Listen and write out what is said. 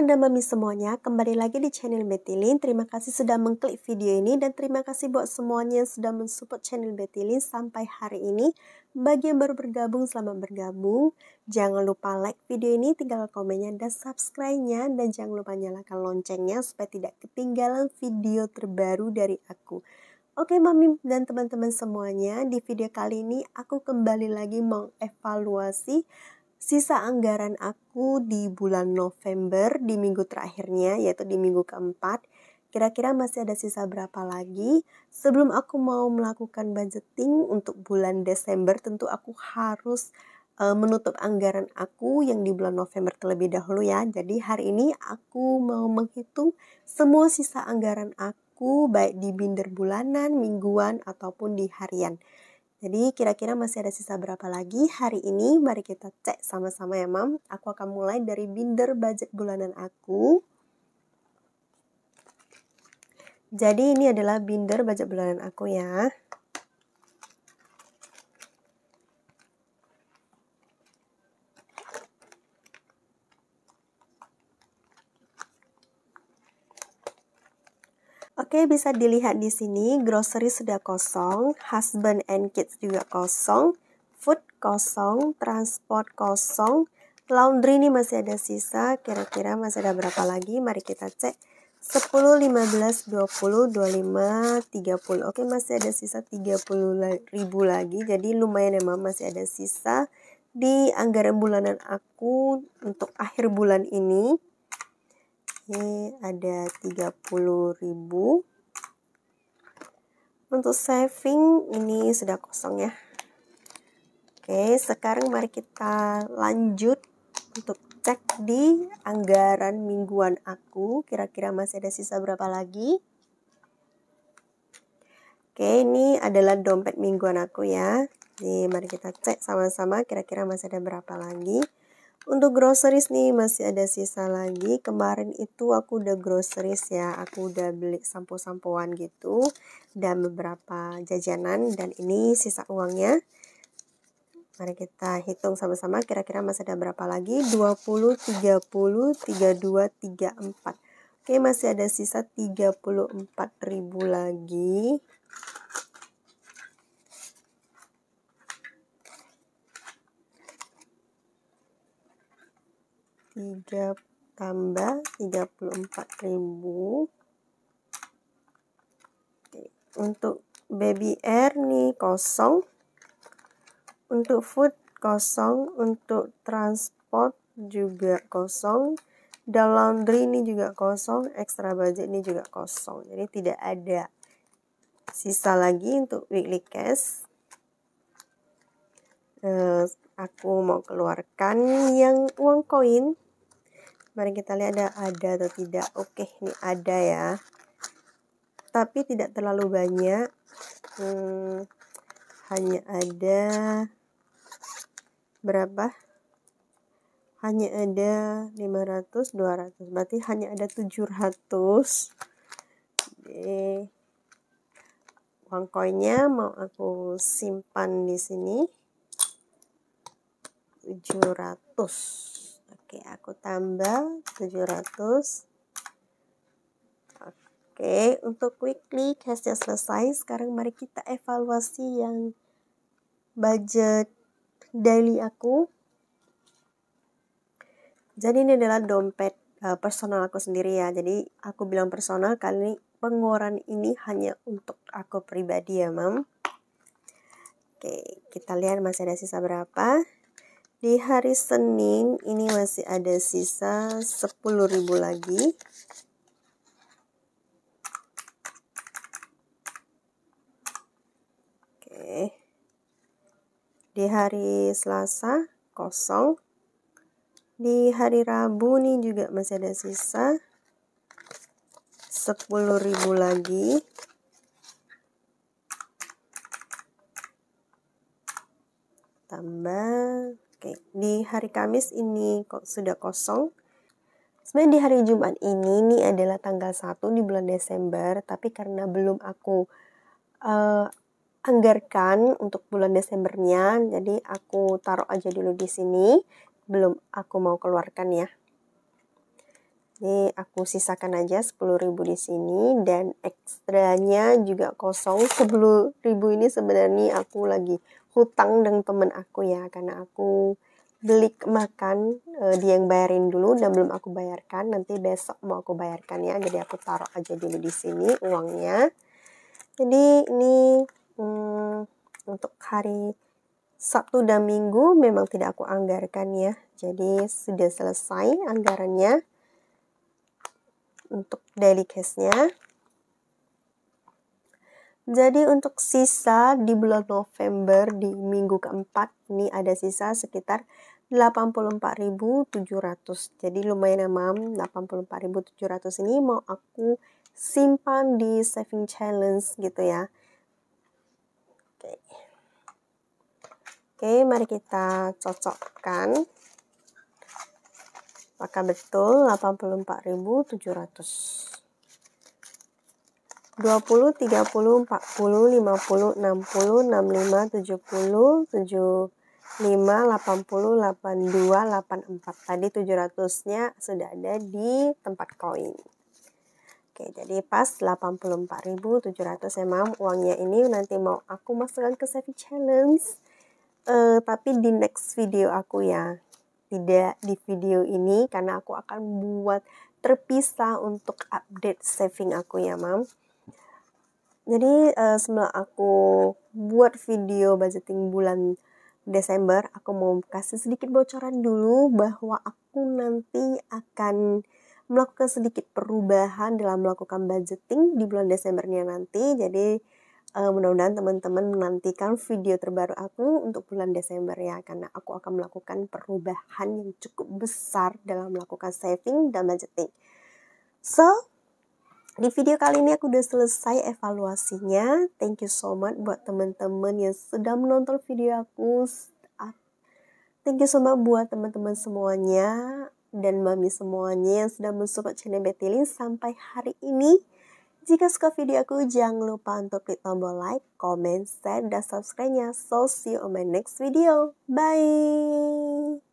teman dan mami semuanya, kembali lagi di channel Betilin. Terima kasih sudah mengklik video ini dan terima kasih buat semuanya yang sudah mensupport channel Betilin sampai hari ini. Bagi yang baru bergabung, selamat bergabung. Jangan lupa like video ini, tinggal komennya dan subscribe-nya. Dan jangan lupa nyalakan loncengnya supaya tidak ketinggalan video terbaru dari aku. Oke mami dan teman-teman semuanya, di video kali ini aku kembali lagi mengevaluasi sisa anggaran aku di bulan November di minggu terakhirnya yaitu di minggu keempat kira-kira masih ada sisa berapa lagi sebelum aku mau melakukan budgeting untuk bulan Desember tentu aku harus eh, menutup anggaran aku yang di bulan November terlebih dahulu ya jadi hari ini aku mau menghitung semua sisa anggaran aku baik di binder bulanan, mingguan ataupun di harian jadi kira-kira masih ada sisa berapa lagi hari ini? Mari kita cek sama-sama ya, Mam. Aku akan mulai dari binder budget bulanan aku. Jadi ini adalah binder budget bulanan aku ya. Oke, bisa dilihat di sini grocery sudah kosong, husband and kids juga kosong, food kosong, transport kosong, laundry ini masih ada sisa, kira-kira masih ada berapa lagi? Mari kita cek. 10, 15, 20, 25, 30. Oke, masih ada sisa 30 ribu lagi. Jadi lumayan emang ya, masih ada sisa di anggaran bulanan aku untuk akhir bulan ini. Oke, ada 30.000. Untuk saving ini sudah kosong ya. Oke, sekarang mari kita lanjut untuk cek di anggaran mingguan aku. Kira-kira masih ada sisa berapa lagi? Oke, ini adalah dompet mingguan aku ya. Jadi mari kita cek sama-sama kira-kira masih ada berapa lagi. Untuk groceries nih masih ada sisa lagi. Kemarin itu aku udah groceries ya, aku udah beli sampo-sampoan gitu dan beberapa jajanan dan ini sisa uangnya. Mari kita hitung sama-sama kira-kira masih ada berapa lagi? 20, 30, 32, 34. Oke, masih ada sisa 34 ribu lagi. 3 tambah 34.000 untuk baby air nih kosong untuk food kosong untuk transport juga kosong dan laundry ini juga kosong extra budget ini juga kosong jadi tidak ada sisa lagi untuk weekly cash Terus aku mau keluarkan yang uang koin. Mari kita lihat ada ada atau tidak. Oke, ini ada ya. Tapi tidak terlalu banyak. Hmm, hanya ada berapa? Hanya ada 500, 200. Berarti hanya ada 700. Oke. uang koinnya mau aku simpan di sini. 700 oke aku tambah 700 Oke, untuk weekly cashnya selesai. Sekarang mari kita evaluasi yang budget daily aku. Jadi ini adalah dompet eh, personal aku sendiri ya. Jadi aku bilang personal kali ini pengeluaran ini hanya untuk aku pribadi ya, Mam. Oke, kita lihat masih ada sisa berapa. Di hari Senin ini masih ada sisa 10.000 lagi. Oke. Di hari Selasa kosong. Di hari Rabu nih juga masih ada sisa 10.000 lagi. Tambah Oke, di hari Kamis ini kok sudah kosong. Sebenarnya di hari Jumat ini, ini adalah tanggal 1 di bulan Desember, tapi karena belum aku uh, anggarkan untuk bulan Desembernya, jadi aku taruh aja dulu di sini, belum aku mau keluarkan ya. Ini aku sisakan aja 10.000 di sini dan ekstranya juga kosong. 10.000 ini sebenarnya aku lagi hutang dengan temen aku ya karena aku beli makan uh, dia yang bayarin dulu dan belum aku bayarkan nanti besok mau aku bayarkan ya jadi aku taruh aja dulu di sini uangnya jadi ini hmm, untuk hari Sabtu dan Minggu memang tidak aku anggarkan ya jadi sudah selesai anggarannya untuk daily case-nya jadi untuk sisa di bulan November di minggu keempat ini ada sisa sekitar 84.700. Jadi lumayan emam ya, 84.700 ini mau aku simpan di saving challenge gitu ya. Oke. Oke, mari kita cocokkan. Apakah betul 84.700? 20, 30, 40, 50, 60, 65, 70, 75, 80, 82, 84. Tadi 700-nya sudah ada di tempat koin. Oke, jadi pas 84.700 ya, Mam. uangnya ini nanti mau aku masukkan ke saving challenge. Uh, tapi di next video aku ya. Tidak di video ini karena aku akan buat terpisah untuk update saving aku ya, Mam. Jadi uh, sebelum aku buat video budgeting bulan Desember, aku mau kasih sedikit bocoran dulu bahwa aku nanti akan melakukan sedikit perubahan dalam melakukan budgeting di bulan Desembernya nanti. Jadi uh, mudah-mudahan teman-teman menantikan video terbaru aku untuk bulan Desember ya karena aku akan melakukan perubahan yang cukup besar dalam melakukan saving dan budgeting. So, di video kali ini aku udah selesai evaluasinya. Thank you so much buat teman-teman yang sudah menonton video aku. Ah, thank you so much buat teman-teman semuanya dan mami semuanya yang sudah mensupport channel Betilin sampai hari ini. Jika suka video aku, jangan lupa untuk klik tombol like, comment, share, dan subscribe-nya. So, see you on my next video. Bye!